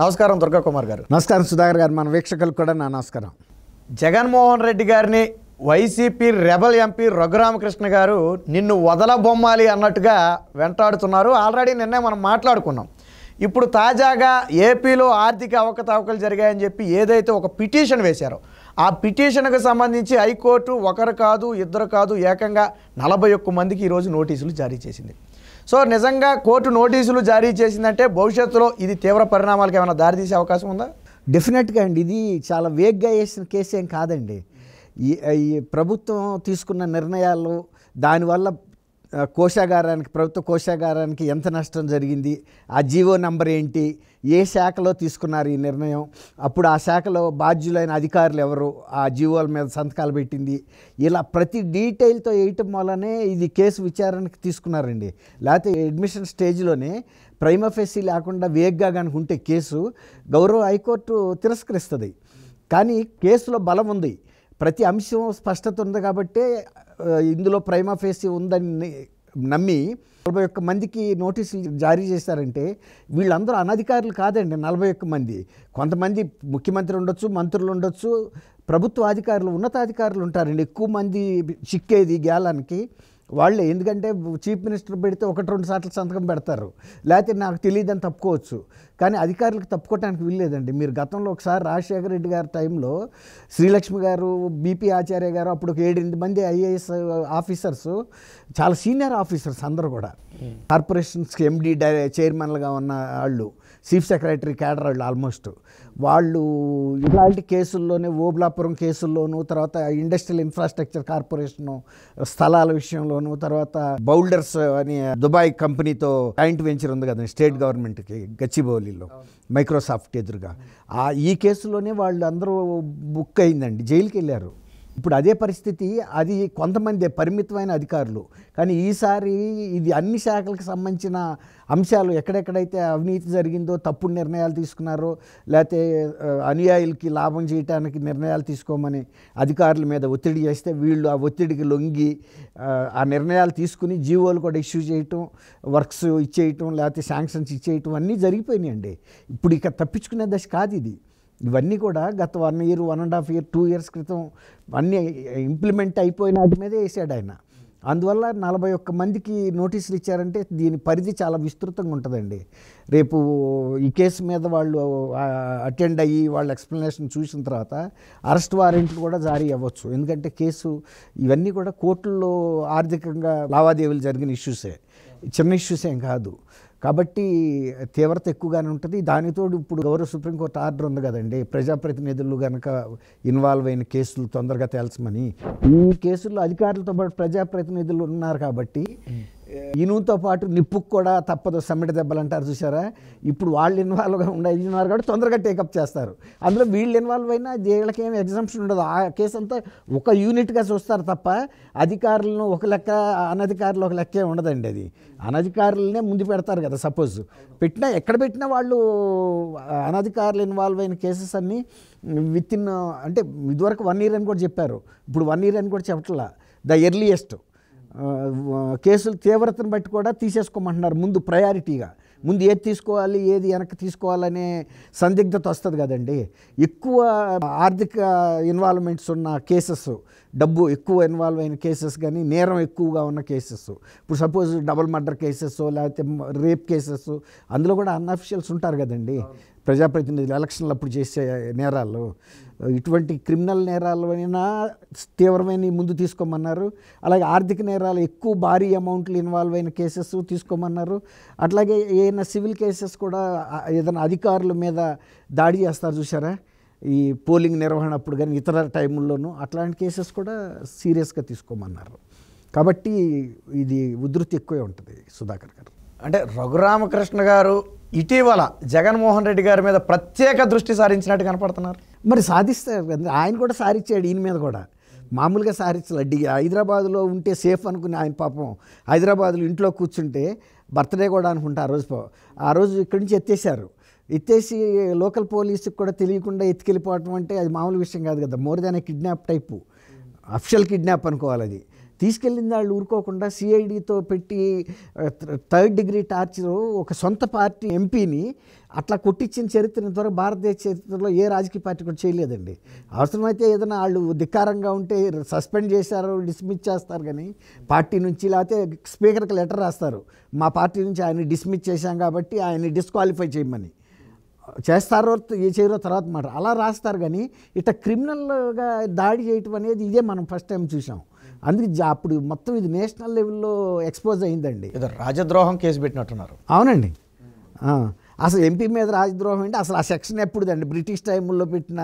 నమస్కారం దుర్గా కుమార్ గారు నమస్కారం సుధాకర్ గారు మన వీక్షకులకు కూడా నా నమస్కారం జగన్మోహన్ రెడ్డి గారిని వైసీపీ రెబల్ ఎంపీ రఘురామకృష్ణ గారు నిన్ను వదలబొమ్మాలి అన్నట్టుగా వెంటాడుతున్నారు ఆల్రెడీ నిన్నే మనం మాట్లాడుకున్నాం ఇప్పుడు తాజాగా ఏపీలో ఆర్థిక అవకతవకలు జరిగాయని చెప్పి ఏదైతే ఒక పిటిషన్ వేశారో ఆ పిటిషన్కు సంబంధించి హైకోర్టు ఒకరు కాదు ఇద్దరు కాదు ఏకంగా నలభై ఒక్క మందికి ఈరోజు నోటీసులు జారీ చేసింది సో నిజంగా కోర్టు నోటీసులు జారీ చేసిందంటే భవిష్యత్తులో ఇది తీవ్ర పరిణామాలకు ఏమైనా దారితీసే అవకాశం ఉందా డెఫినెట్గా అండి ఇది చాలా వేగ్గా వేసిన కేసు ఏం కాదండి ఈ ప్రభుత్వం తీసుకున్న నిర్ణయాలు దానివల్ల కోశాగారానికి ప్రభుత్వ కోశాగారానికి ఎంత నష్టం జరిగింది ఆ జీవో నంబర్ ఏంటి ఏ శాఖలో తీసుకున్నారు ఈ నిర్ణయం అప్పుడు ఆ శాఖలో బాధ్యులైన అధికారులు ఎవరు ఆ జీవోల మీద సంతకాలు పెట్టింది ఇలా ప్రతి డీటెయిల్తో వేయటం వల్లనే ఇది కేసు విచారణకి తీసుకున్నారండి లేకపోతే అడ్మిషన్ స్టేజ్లోనే ప్రైమఫెసి లేకుండా వేగ్గా కనుక ఉంటే కేసు గౌరవ హైకోర్టు తిరస్కరిస్తుంది కానీ కేసులో బలం ఉంది ప్రతి అంశం స్పష్టత ఉంది కాబట్టే ఇందులో ప్రైమా ఫేసి ఉందని నమ్మి నలభై ఒక్క మందికి నోటీసులు జారీ చేశారంటే వీళ్ళందరూ అనధికారులు కాదండి నలభై ఒక్క మంది కొంతమంది ముఖ్యమంత్రి ఉండొచ్చు మంత్రులు ఉండొచ్చు ప్రభుత్వ అధికారులు ఉన్నతాధికారులు ఉంటారండి ఎక్కువ మంది చిక్కేది గ్యాలానికి వాళ్ళే ఎందుకంటే చీఫ్ మినిస్టర్ పెడితే ఒకటి రెండు సార్లు సంతకం పెడతారు లేకపోతే నాకు తెలియదని తప్పుకోవచ్చు కానీ అధికారులకు తప్పుకోవటానికి వీల్లేదండి మీరు గతంలో ఒకసారి రాజశేఖర రెడ్డి గారి టైంలో శ్రీలక్ష్మి గారు బీపీ ఆచార్య గారు అప్పుడు ఒక ఏడెనిమిది మంది ఐఏఎస్ ఆఫీసర్స్ చాలా సీనియర్ ఆఫీసర్స్ అందరూ కూడా కార్పొరేషన్స్కి ఎండి చైర్మన్లుగా ఉన్న వాళ్ళు చీఫ్ సెక్రటరీ క్యాడర్ వాళ్ళు ఆల్మోస్ట్ వాళ్ళు ఇలాంటి కేసుల్లోనే ఓబ్లాపురం కేసుల్లోనూ తర్వాత ఇండస్ట్రియల్ ఇన్ఫ్రాస్ట్రక్చర్ కార్పొరేషన్ స్థలాల విషయంలోనూ తర్వాత బౌల్డర్స్ అనే దుబాయ్ కంపెనీతో జాయింట్ వెంచర్ ఉంది కదండి స్టేట్ గవర్నమెంట్కి గచ్చిబౌలిలో మైక్రోసాఫ్ట్ ఎదురుగా ఈ కేసులోనే వాళ్ళు అందరూ బుక్ అయిందండి జైలుకి వెళ్ళారు ఇప్పుడు అదే పరిస్థితి అది కొంతమంది పరిమితమైన అధికారులు కానీ ఈసారి ఇది అన్ని శాఖలకు సంబంధించిన అంశాలు ఎక్కడెక్కడైతే అవినీతి జరిగిందో తప్పుడు నిర్ణయాలు తీసుకున్నారో లేకపోతే అనుయాయులకి లాభం చేయడానికి నిర్ణయాలు తీసుకోమని అధికారుల మీద ఒత్తిడి చేస్తే వీళ్ళు ఆ ఒత్తిడికి లొంగి ఆ నిర్ణయాలు తీసుకుని జీవోలు కూడా ఇష్యూ చేయటం వర్క్స్ ఇచ్చేయటం లేకపోతే శాంక్షన్స్ ఇచ్చేయటం అన్నీ జరిగిపోయినాయండి ఇప్పుడు ఇక తప్పించుకునే దశ కాదు ఇది ఇవన్నీ కూడా గత one year one and half year two years క్రితం అన్నీ ఇంప్లిమెంట్ అయిపోయిన వాటి మీదే వేసాడు ఆయన అందువల్ల నలభై ఒక్క మందికి నోటీసులు ఇచ్చారంటే దీని పరిధి చాలా విస్తృతంగా ఉంటుందండి రేపు ఈ కేసు మీద వాళ్ళు అటెండ్ అయ్యి వాళ్ళ ఎక్స్ప్లెనేషన్ చూసిన తర్వాత అరెస్ట్ వారెంట్లు కూడా జారీ అవ్వచ్చు ఎందుకంటే కేసు ఇవన్నీ కూడా కోర్టుల్లో ఆర్థికంగా లావాదేవీలు జరిగిన ఇష్యూసే చిన్న ఇష్యూస్ ఏం కాదు కాబట్టి తీవ్రత ఎక్కువగానే ఉంటుంది దానితోడు ఇప్పుడు గౌరవ సుప్రీంకోర్టు ఆర్డర్ ఉంది కదండి ప్రజాప్రతినిధులు కనుక ఇన్వాల్వ్ అయిన కేసులు తొందరగా తేల్చమని ఈ కేసుల్లో అధికారులతో పాటు ప్రజాప్రతినిధులు ఉన్నారు కాబట్టి ఇనుముతో పాటు నిప్పుకు కూడా తప్పదు సమ్మిడి దెబ్బలు అంటారు చూసారా ఇప్పుడు వాళ్ళు ఇన్వాల్వ్గా ఇంజనీర్ కూడా తొందరగా టేకప్ చేస్తారు అందులో వీళ్ళు ఇన్వాల్వ్ అయినా జైళ్ళకి ఏమి ఎగ్జామ్షన్ ఉండదు ఆ కేసు అంతా ఒక యూనిట్గా చూస్తారు తప్ప అధికారులను ఒక లెక్క అనధికారులు ఒక లెక్కే ఉండదండి అది అనధికారులనే ముందు పెడతారు కదా సపోజ్ పెట్టినా ఎక్కడ పెట్టినా వాళ్ళు అనధికారులు ఇన్వాల్వ్ అయిన కేసెస్ అన్నీ విత్ ఇన్ అంటే ఇదివరకు వన్ ఇయర్ అని కూడా చెప్పారు ఇప్పుడు వన్ ఇయర్ అని కూడా చెప్పట్లా ద ఎర్లియెస్ట్ కేసుల తీవ్రతను బట్టి కూడా తీసేసుకోమంటున్నారు ముందు ప్రయారిటీగా ముందు ఏది తీసుకోవాలి ఏది వెనక్కి తీసుకోవాలనే సందిగ్ధత వస్తుంది కదండి ఎక్కువ ఆర్థిక ఇన్వాల్వ్మెంట్స్ ఉన్న కేసెస్ డబ్బు ఎక్కువ ఇన్వాల్వ్ అయిన కేసెస్ కానీ నేరం ఎక్కువగా ఉన్న కేసెస్ ఇప్పుడు సపోజ్ డబుల్ మర్డర్ కేసెస్ లేకపోతే రేప్ కేసెస్ అందులో కూడా అన్అఫిషియల్స్ ఉంటారు కదండి ప్రజాప్రతినిధులు ఎలక్షన్లు అప్పుడు చేసే నేరాలు ఇటువంటి క్రిమినల్ నేరాలు అయినా తీవ్రమైన ముందు తీసుకోమన్నారు అలాగే ఆర్థిక నేరాలు ఎక్కువ భారీ అమౌంట్లు ఇన్వాల్వ్ అయిన కేసెస్ తీసుకోమన్నారు అట్లాగే ఏదైనా సివిల్ కేసెస్ కూడా ఏదైనా అధికారుల మీద దాడి చేస్తారు చూసారా ఈ పోలింగ్ నిర్వహణ అప్పుడు కానీ ఇతర టైముల్లోనూ అట్లాంటి కేసెస్ కూడా సీరియస్గా తీసుకోమన్నారు కాబట్టి ఇది ఉధృతి ఎక్కువే ఉంటుంది సుధాకర్ గారు అంటే రఘురామకృష్ణ గారు ఇటీవల జగన్మోహన్ రెడ్డి గారి మీద ప్రత్యేక దృష్టి సారించినట్టు కనపడుతున్నారు మరి సాధిస్తారు ఆయన కూడా సారించాడు ఈయన మీద కూడా మామూలుగా సారించలే డి హైదరాబాద్లో ఉంటే సేఫ్ అనుకుని ఆయన పాపం హైదరాబాద్లో ఇంట్లో కూర్చుంటే బర్త్డే కూడా అనుకుంటా ఆ రోజు ఆ రోజు ఇక్కడి నుంచి ఎత్తేసారు ఎత్తేసి లోకల్ పోలీసుకి కూడా తెలియకుండా ఎత్తుకెళ్ళిపోవటం అంటే అది మామూలు విషయం కాదు కదా more than kidnap type official kidnap అనుకోవాలి అది తీసుకెళ్ళిన వాళ్ళు ఊరుకోకుండా సిఐడితో పెట్టి థర్డ్ డిగ్రీ టార్చర్ ఒక సొంత పార్టీ ఎంపీని అట్లా కొట్టించిన చరిత్ర ద్వారా భారతదేశ చరిత్రలో ఏ రాజకీయ పార్టీ కూడా చేయలేదండి అవసరమైతే ఏదైనా వాళ్ళు ధిక్కారంగా ఉంటే సస్పెండ్ చేశారు డిస్మిస్ చేస్తారు కానీ పార్టీ నుంచి లేకపోతే స్పీకర్కి లెటర్ రాస్తారు మా పార్టీ నుంచి ఆయన డిస్మిస్ చేశాం కాబట్టి ఆయన్ని డిస్క్వాలిఫై చేయమని చేస్తారో చేయరో తర్వాత మాట అలా రాస్తారు కానీ ఇట్లా క్రిమినల్గా దాడి చేయటం అనేది ఇదే మనం ఫస్ట్ టైం చూసాం అందుకే అప్పుడు మొత్తం ఇది నేషనల్ లెవెల్లో ఎక్స్పోజ్ అయిందండి ఏదో రాజద్రోహం కేసు పెట్టినట్టున్నారు అవునండి అసలు ఎంపీ మీద రాజద్రోహం అంటే అసలు ఆ సెక్షన్ ఎప్పుడుదండి బ్రిటిష్ టైంలో పెట్టిన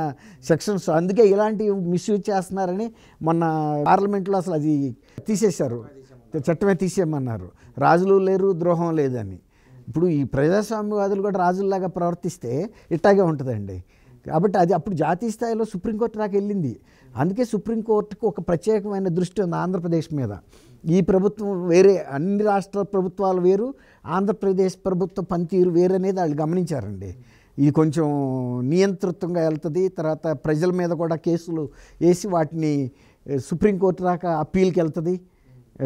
సెక్షన్స్ అందుకే ఇలాంటివి మిస్యూజ్ చేస్తున్నారని మొన్న పార్లమెంట్లో అసలు అది తీసేశారు చట్టమే తీసేయమన్నారు రాజులు లేరు ద్రోహం లేదని ఇప్పుడు ఈ ప్రజాస్వామ్యవాదులు కూడా రాజుల్లాగా ప్రవర్తిస్తే ఇట్టాగే ఉంటుందండి కాబట్టి అది అప్పుడు జాతీయ స్థాయిలో సుప్రీంకోర్టు నాకు వెళ్ళింది అందుకే సుప్రీంకోర్టుకు ఒక ప్రత్యేకమైన దృష్టి ఉంది ఆంధ్రప్రదేశ్ మీద ఈ ప్రభుత్వం వేరే అన్ని రాష్ట్ర ప్రభుత్వాలు వేరు ఆంధ్రప్రదేశ్ ప్రభుత్వ పనితీరు వేరనేది వాళ్ళు గమనించారండి ఇది కొంచెం నియంతృత్వంగా వెళ్తుంది తర్వాత ప్రజల మీద కూడా కేసులు వేసి వాటిని సుప్రీంకోర్టు దాకా అప్పీల్కి వెళ్తుంది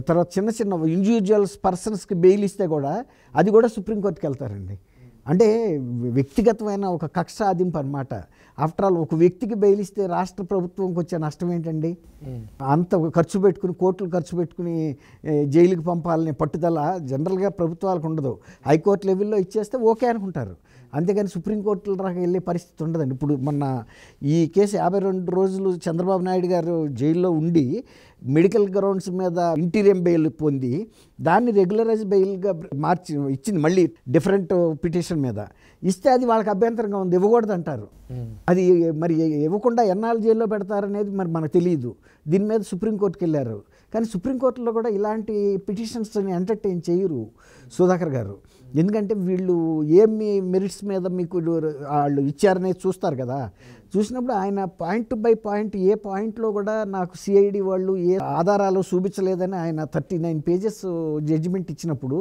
తర్వాత చిన్న చిన్న ఇండివిజువల్స్ పర్సన్స్కి బెయిల్ ఇస్తే కూడా అది కూడా సుప్రీంకోర్టుకి వెళ్తారండి అంటే వ్యక్తిగతమైన ఒక కక్ష సాధింపు అనమాట ఆఫ్టర్ ఆల్ ఒక వ్యక్తికి బయలిస్తే రాష్ట్ర ప్రభుత్వంకి వచ్చే నష్టం ఏంటండి అంత ఖర్చు పెట్టుకుని కోర్టులు ఖర్చు పెట్టుకుని జైలుకి పంపాలనే పట్టుదల జనరల్గా ప్రభుత్వాలకు ఉండదు హైకోర్టు లెవెల్లో ఇచ్చేస్తే ఓకే అనుకుంటారు అంతేగాని సుప్రీంకోర్టుల దాకా వెళ్ళే పరిస్థితి ఉండదండి ఇప్పుడు మొన్న ఈ కేసు యాభై రెండు రోజులు చంద్రబాబు నాయుడు గారు జైల్లో ఉండి మెడికల్ గ్రౌండ్స్ మీద ఇంటీరియం బెయిల్ పొంది దాన్ని రెగ్యులరైజ్ బెయిల్గా మార్చి ఇచ్చింది మళ్ళీ డిఫరెంట్ పిటిషన్ మీద ఇస్తే అది వాళ్ళకి అభ్యంతరంగా ఉంది ఇవ్వకూడదు అంటారు అది మరి ఇవ్వకుండా ఎన్నాళ్ళు జైల్లో పెడతారనేది మరి మనకు తెలియదు దీని మీద సుప్రీంకోర్టుకి వెళ్ళారు కానీ సుప్రీంకోర్టులో కూడా ఇలాంటి పిటిషన్స్ని ఎంటర్టైన్ చేయరు సుధాకర్ గారు ఎందుకంటే వీళ్ళు ఏమి మెరిట్స్ మీద మీకు వాళ్ళు ఇచ్చారనేది చూస్తారు కదా చూసినప్పుడు ఆయన పాయింట్ బై పాయింట్ ఏ పాయింట్లో కూడా నాకు సిఐడి వాళ్ళు ఏ ఆధారాలు చూపించలేదని ఆయన థర్టీ నైన్ పేజెస్ జడ్జిమెంట్ ఇచ్చినప్పుడు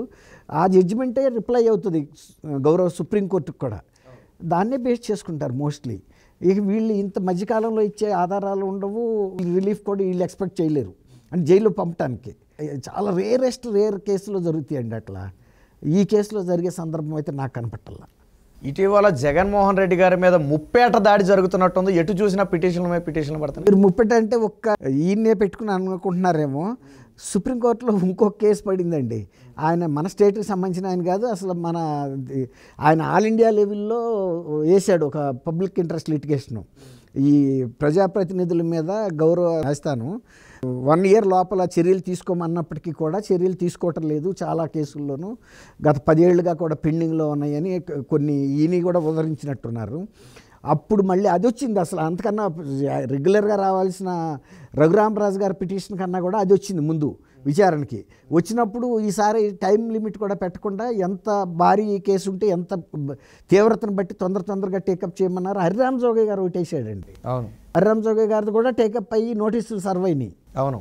ఆ జడ్జిమెంటే రిప్లై అవుతుంది గౌరవ సుప్రీంకోర్టుకు కూడా దాన్నే బేస్ చేసుకుంటారు మోస్ట్లీ ఇక వీళ్ళు ఇంత మధ్యకాలంలో ఇచ్చే ఆధారాలు ఉండవు రిలీఫ్ కూడా వీళ్ళు ఎక్స్పెక్ట్ చేయలేరు అంటే జైల్లో పంపటానికి చాలా రేరెస్ట్ రేర్ కేసులో జరుగుతాయండి అట్లా ఈ కేసులో జరిగే సందర్భం అయితే నాకు కనపట్టాల ఇటీవల జగన్మోహన్ రెడ్డి గారి మీద ముప్పేట దాడి జరుగుతున్నట్టుంది ఎటు చూసినా పిటిషన్ల మీద పిటిషన్లు పడుతుంది మీరు ముప్పేట అంటే ఒక్క ఈయన్నే పెట్టుకుని అనుకుంటున్నారేమో సుప్రీంకోర్టులో ఇంకొక కేసు పడిందండి ఆయన మన స్టేట్కి సంబంధించిన ఆయన కాదు అసలు మన ఆయన ఆల్ ఇండియా లెవెల్లో వేసాడు ఒక పబ్లిక్ ఇంట్రెస్ట్ లిటిగేషను ఈ ప్రజాప్రతినిధుల మీద గౌరవ వేస్తాను వన్ ఇయర్ లోపల చర్యలు తీసుకోమన్నప్పటికీ కూడా చర్యలు తీసుకోవటం లేదు చాలా కేసుల్లోనూ గత పదేళ్లుగా కూడా పెండింగ్లో ఉన్నాయని కొన్ని ఈయన కూడా ఉదరించినట్టున్నారు అప్పుడు మళ్ళీ అది వచ్చింది అసలు అంతకన్నా రెగ్యులర్గా రావాల్సిన రఘురామరాజు గారి పిటిషన్ కన్నా కూడా అది వచ్చింది ముందు విచారణకి వచ్చినప్పుడు ఈసారి టైం లిమిట్ కూడా పెట్టకుండా ఎంత భారీ కేసు ఉంటే ఎంత తీవ్రతను బట్టి తొందర తొందరగా టేకప్ చేయమన్నారు హరిరామ్ జోగి గారు ఒకటేసాడండి అవును హరిరామ్ జోగి గారిది కూడా టేకప్ అయ్యి నోటీసులు సర్వ్ అయినాయి అవును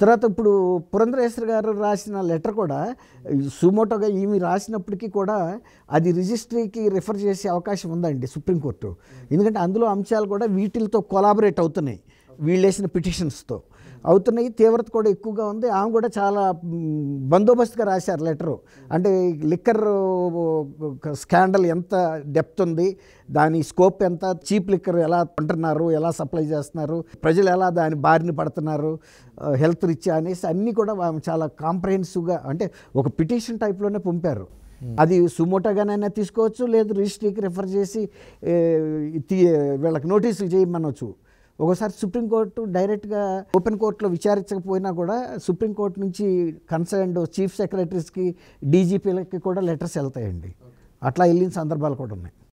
తర్వాత ఇప్పుడు పురంధరేశ్వర్ గారు రాసిన లెటర్ కూడా సుమోటోగా ఈమె రాసినప్పటికీ కూడా అది రిజిస్ట్రీకి రిఫర్ చేసే అవకాశం ఉందండి సుప్రీంకోర్టు ఎందుకంటే అందులో అంశాలు కూడా వీటిలతో కొలాబరేట్ అవుతున్నాయి వీళ్ళు వేసిన పిటిషన్స్తో అవుతున్నాయి తీవ్రత కూడా ఎక్కువగా ఉంది ఆమె కూడా చాలా బందోబస్తుగా రాశారు లెటరు అంటే లిక్కర్ స్కాండల్ ఎంత డెప్త్ ఉంది దాని స్కోప్ ఎంత చీప్ లిక్కర్ ఎలా కొంటున్నారు ఎలా సప్లై చేస్తున్నారు ప్రజలు ఎలా దాని బారిన పడుతున్నారు హెల్త్ రిచ్ అనేసి అన్నీ కూడా చాలా కాంప్రహెన్సివ్గా అంటే ఒక పిటిషన్ టైప్లోనే పంపారు hmm. అది సుమోటాగానైనా తీసుకోవచ్చు లేదు రిజిస్ట్రీకి రిఫర్ చేసి వీళ్ళకి నోటీసులు చేయమనొచ్చు ఒకసారి సుప్రీంకోర్టు డైరెక్ట్గా ఓపెన్ కోర్టులో విచారించకపోయినా కూడా సుప్రీంకోర్టు నుంచి కన్సర్న్డ్ చీఫ్ సెక్రటరీస్కి డీజీపీలకి కూడా లెటర్స్ వెళ్తాయండి అట్లా వెళ్ళిన సందర్భాలు కూడా ఉన్నాయి